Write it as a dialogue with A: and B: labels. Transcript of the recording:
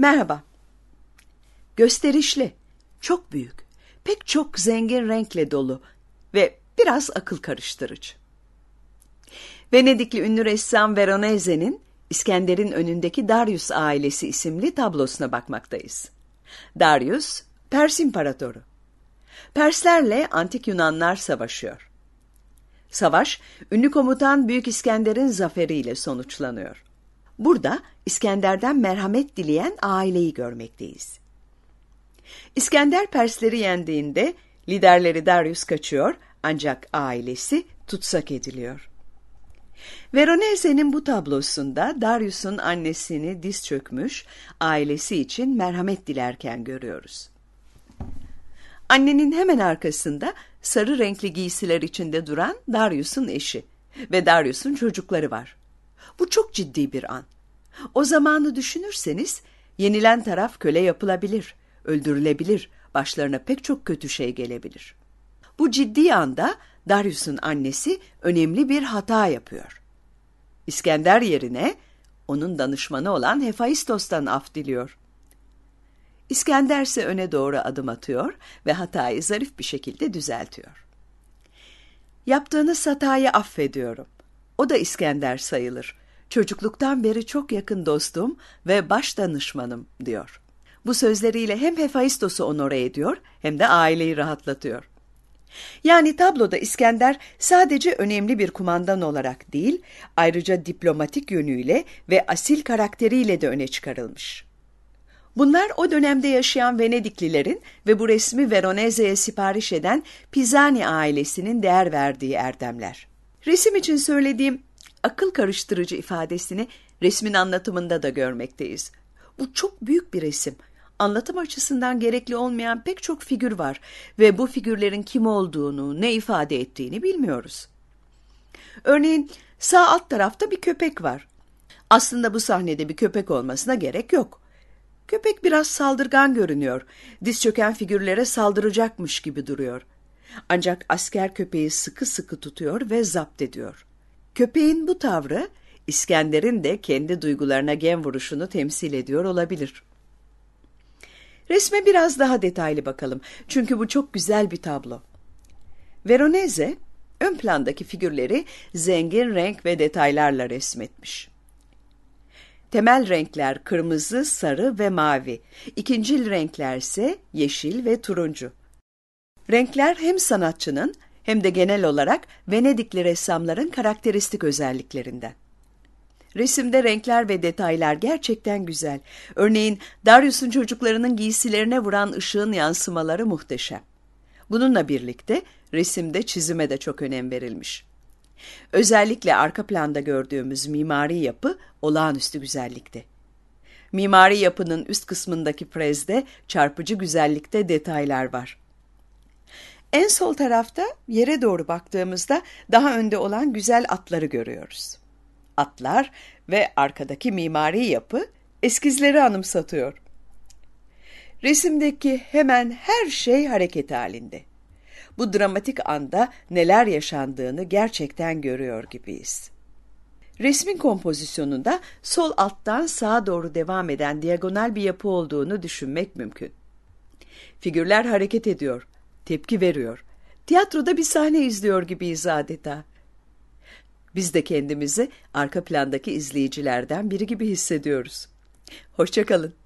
A: Merhaba. Gösterişli, çok büyük, pek çok zengin renkle dolu ve biraz akıl karıştırıcı. Venedikli ünlü ressam Veronese'nin İskender'in önündeki Darius ailesi isimli tablosuna bakmaktayız. Darius, Pers imparatoru. Perslerle antik Yunanlar savaşıyor. Savaş, ünlü komutan Büyük İskender'in zaferiyle sonuçlanıyor. Burada İskender'den merhamet dileyen aileyi görmekteyiz. İskender Persleri yendiğinde liderleri Darius kaçıyor ancak ailesi tutsak ediliyor. Veronese'nin bu tablosunda Darius'un annesini diz çökmüş, ailesi için merhamet dilerken görüyoruz. Annenin hemen arkasında sarı renkli giysiler içinde duran Darius'un eşi ve Darius'un çocukları var. Bu çok ciddi bir an. O zamanı düşünürseniz yenilen taraf köle yapılabilir, öldürülebilir, başlarına pek çok kötü şey gelebilir. Bu ciddi anda Darius'un annesi önemli bir hata yapıyor. İskender yerine onun danışmanı olan Hefaistos'tan af diliyor. İskender ise öne doğru adım atıyor ve hatayı zarif bir şekilde düzeltiyor. Yaptığınız hatayı affediyorum. O da İskender sayılır. Çocukluktan beri çok yakın dostum ve baş danışmanım diyor. Bu sözleriyle hem Hefaistos'u onore ediyor hem de aileyi rahatlatıyor. Yani tabloda İskender sadece önemli bir kumandan olarak değil, ayrıca diplomatik yönüyle ve asil karakteriyle de öne çıkarılmış. Bunlar o dönemde yaşayan Venediklilerin ve bu resmi Veronese'ye sipariş eden Pisani ailesinin değer verdiği erdemler. Resim için söylediğim akıl karıştırıcı ifadesini resmin anlatımında da görmekteyiz. Bu çok büyük bir resim. Anlatım açısından gerekli olmayan pek çok figür var ve bu figürlerin kim olduğunu, ne ifade ettiğini bilmiyoruz. Örneğin sağ alt tarafta bir köpek var. Aslında bu sahnede bir köpek olmasına gerek yok. Köpek biraz saldırgan görünüyor. Diz çöken figürlere saldıracakmış gibi duruyor. Ancak asker köpeği sıkı sıkı tutuyor ve zapt ediyor. Köpeğin bu tavrı İskender'in de kendi duygularına gen vuruşunu temsil ediyor olabilir. Resme biraz daha detaylı bakalım çünkü bu çok güzel bir tablo. Veronese ön plandaki figürleri zengin renk ve detaylarla resmetmiş. Temel renkler kırmızı, sarı ve mavi. İkincil renkler ise yeşil ve turuncu. Renkler hem sanatçının hem de genel olarak Venedikli ressamların karakteristik özelliklerinden. Resimde renkler ve detaylar gerçekten güzel. Örneğin Darius'un çocuklarının giysilerine vuran ışığın yansımaları muhteşem. Bununla birlikte resimde çizime de çok önem verilmiş. Özellikle arka planda gördüğümüz mimari yapı olağanüstü güzellikte. Mimari yapının üst kısmındaki prezde çarpıcı güzellikte detaylar var. En sol tarafta yere doğru baktığımızda daha önde olan güzel atları görüyoruz. Atlar ve arkadaki mimari yapı eskizleri anımsatıyor. Resimdeki hemen her şey hareket halinde. Bu dramatik anda neler yaşandığını gerçekten görüyor gibiyiz. Resmin kompozisyonunda sol alttan sağa doğru devam eden diagonal bir yapı olduğunu düşünmek mümkün. Figürler hareket ediyor tepki veriyor. Tiyatroda bir sahne izliyor gibiyiz adeta. Biz de kendimizi arka plandaki izleyicilerden biri gibi hissediyoruz. Hoşçakalın.